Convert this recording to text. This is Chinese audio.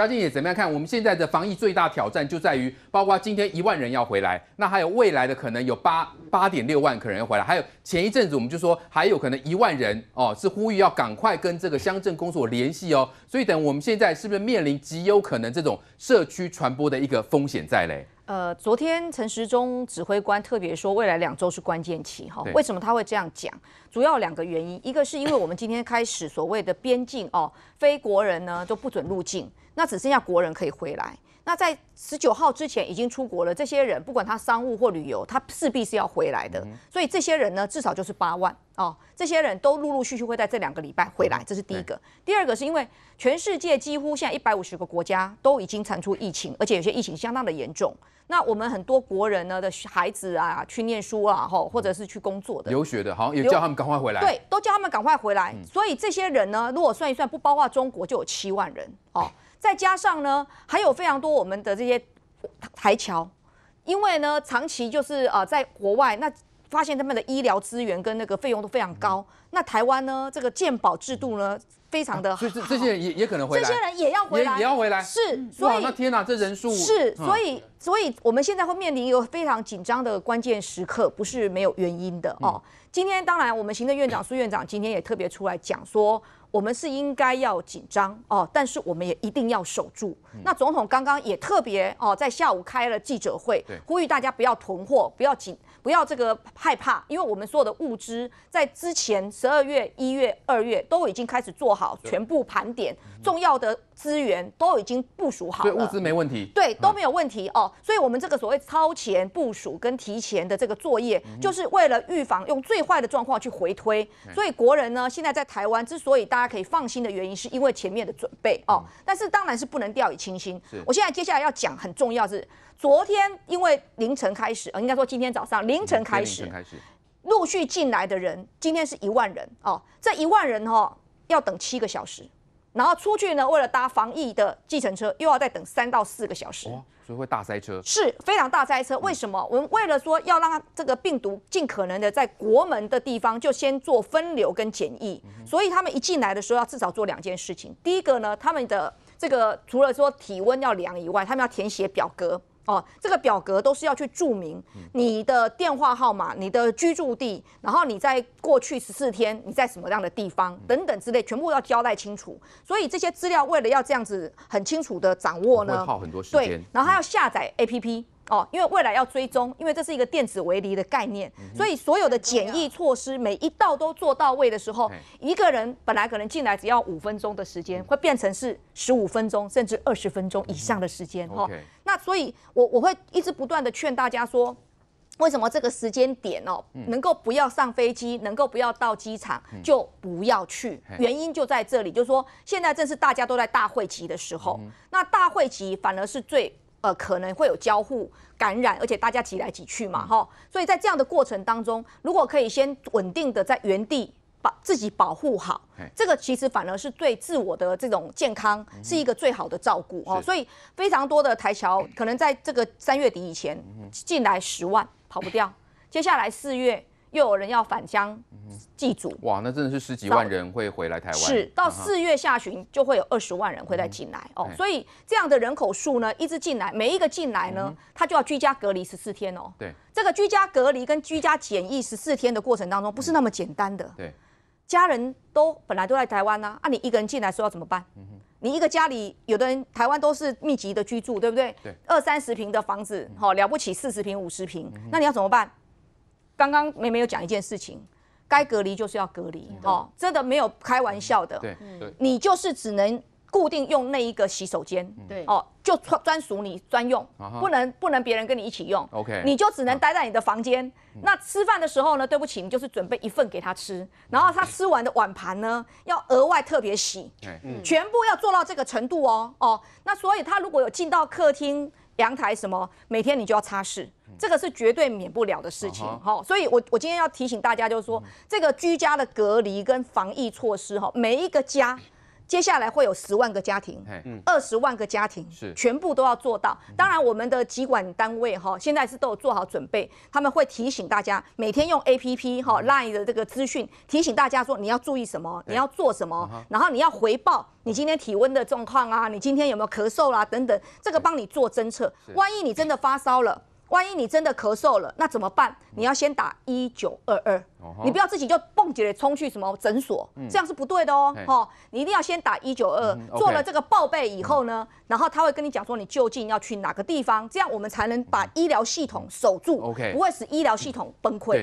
嘉靖也怎么样看？我们现在的防疫最大挑战就在于，包括今天一万人要回来，那还有未来的可能有八八点六万可能要回来，还有前一阵子我们就说还有可能一万人哦，是呼吁要赶快跟这个乡镇公所联系哦。所以等我们现在是不是面临极有可能这种社区传播的一个风险在嘞？呃，昨天陈时中指挥官特别说，未来两周是关键期哈。为什么他会这样讲？主要两个原因，一个是因为我们今天开始所谓的边境哦，非国人呢都不准入境。那只剩下国人可以回来。那在十九号之前已经出国了，这些人不管他商务或旅游，他势必是要回来的。所以这些人呢，至少就是八万哦。这些人都陆陆续续会在这两个礼拜回来，这是第一个。第二个是因为全世界几乎现在一百五十个国家都已经传出疫情，而且有些疫情相当的严重。那我们很多国人呢的孩子啊，去念书啊，吼，或者是去工作的留学的，好像也叫他们赶快回来。对，都叫他们赶快回来。所以这些人呢，如果算一算，不包括中国，就有七万人哦。再加上呢，还有非常多我们的这些台侨，因为呢长期就是啊在国外，那发现他们的医疗资源跟那个费用都非常高。那台湾呢，这个健保制度呢，非常的，所以这些人也也可能回来，这些人也要回来，也也要回来。是哇，那天哪，这人数是，所以，所以我们现在会面临一个非常紧张的关键时刻，不是没有原因的哦。今天当然，我们行政院长、苏院长今天也特别出来讲说。我们是应该要紧张哦，但是我们也一定要守住。那总统刚刚也特别哦，在下午开了记者会，呼吁大家不要囤货，不要紧，不要这个害怕，因为我们所有的物资在之前十二月、一月、二月都已经开始做好，全部盘点，重要的资源都已经部署好了。对，物资没问题。对，都没有问题哦。所以，我们这个所谓超前部署跟提前的这个作业，就是为了预防用最坏的状况去回推。所以，国人呢，现在在台湾之所以大。大家可以放心的原因，是因为前面的准备哦。但是当然是不能掉以轻心。我现在接下来要讲很重要是，昨天因为凌晨开始，应该说今天早上凌晨开始，陆续进来的人，今天是一万人哦。这一万人哦，要等七个小时。然后出去呢，为了搭防疫的计程车，又要再等三到四个小时，所以会大塞车，是非常大塞车。为什么？我们为了说要让这个病毒尽可能的在国门的地方就先做分流跟检疫，所以他们一进来的时候要至少做两件事情。第一个呢，他们的这个除了说体温要量以外，他们要填写表格。哦，这个表格都是要去注明你的电话号码、你的居住地，然后你在过去十四天你在什么样的地方等等之类，全部要交代清楚。所以这些资料为了要这样子很清楚的掌握呢，耗很多时间。对，然后他要下载 APP 哦，因为未来要追踪，因为这是一个电子围篱的概念，所以所有的检疫措施每一道都做到位的时候，一个人本来可能进来只要五分钟的时间，会变成是十五分钟甚至二十分钟以上的时间哈。所以，我我会一直不断的劝大家说，为什么这个时间点哦，能够不要上飞机，能够不要到机场，就不要去。原因就在这里，就是说现在正是大家都在大汇集的时候，那大汇集反而是最呃可能会有交互感染，而且大家挤来挤去嘛，哈。所以在这样的过程当中，如果可以先稳定的在原地。把自己保护好，这个其实反而是对自我的这种健康是一个最好的照顾哦。所以非常多的台侨可能在这个三月底以前进来十万跑不掉，接下来四月又有人要返乡祭祖，哇，那真的是十几万人会回来台湾。是到四月下旬就会有二十万人会再进来哦。所以这样的人口数呢，一直进来，每一个进来呢，他就要居家隔离十四天哦。对，这个居家隔离跟居家检疫十四天的过程当中，不是那么简单的。对。家人都本来都在台湾呐，啊，你一个人进来，说要怎么办？你一个家里有的人，台湾都是密集的居住，对不对？对，二三十平的房子，好了不起，四十平、五十平，那你要怎么办？刚刚梅梅有讲一件事情，该隔离就是要隔离哦，真的没有开玩笑的，对，你就是只能。固定用那一个洗手间，对哦，就专专属你专用，不能不能别人跟你一起用。OK，你就只能待在你的房间。那吃饭的时候呢？对不起，你就是准备一份给他吃，然后他吃完的碗盘呢，要额外特别洗，全部要做到这个程度哦哦。那所以他如果有进到客厅、阳台什么，每天你就要擦拭，这个是绝对免不了的事情哈。所以，我我今天要提醒大家，就是说这个居家的隔离跟防疫措施哈，每一个家。接下来会有十万个家庭，二十万个家庭，是全部都要做到。当然，我们的集管单位哈，现在是都有做好准备，他们会提醒大家每天用 APP 哈 Line 的这个资讯提醒大家说你要注意什么，你要做什么，然后你要回报你今天体温的状况啊，你今天有没有咳嗽啦等等，这个帮你做侦测，万一你真的发烧了。万一你真的咳嗽了，那怎么办？你要先打一九二二，你不要自己就蹦起来冲去什么诊所，这样是不对的哦。哈，你一定要先打一九二，做了这个报备以后呢，然后他会跟你讲说你就近要去哪个地方，这样我们才能把医疗系统守住，不会使医疗系统崩溃。